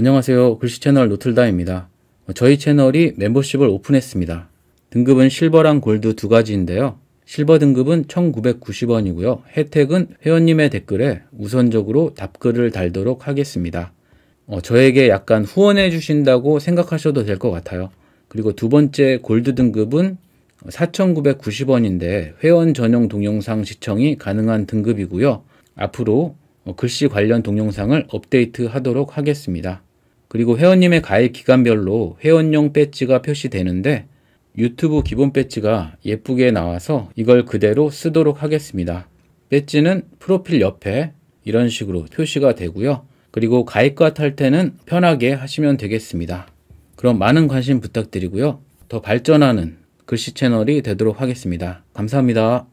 안녕하세요. 글씨 채널 노틀다입니다. 저희 채널이 멤버십을 오픈했습니다. 등급은 실버랑 골드 두 가지인데요. 실버 등급은 1990원이고요. 혜택은 회원님의 댓글에 우선적으로 답글을 달도록 하겠습니다. 어, 저에게 약간 후원해 주신다고 생각하셔도 될 것 같아요. 그리고 두 번째 골드 등급은 4,990원인데 회원 전용 동영상 시청이 가능한 등급이고요. 앞으로 어, 글씨 관련 동영상을 업데이트 하도록 하겠습니다. 그리고 회원님의 가입 기간별로 회원용 배지가 표시되는데 유튜브 기본 배지가 예쁘게 나와서 이걸 그대로 쓰도록 하겠습니다. 배지는 프로필 옆에 이런 식으로 표시가 되고요. 그리고 가입과 탈퇴는 편하게 하시면 되겠습니다. 그럼 많은 관심 부탁드리고요. 더 발전하는 글씨 채널이 되도록 하겠습니다. 감사합니다.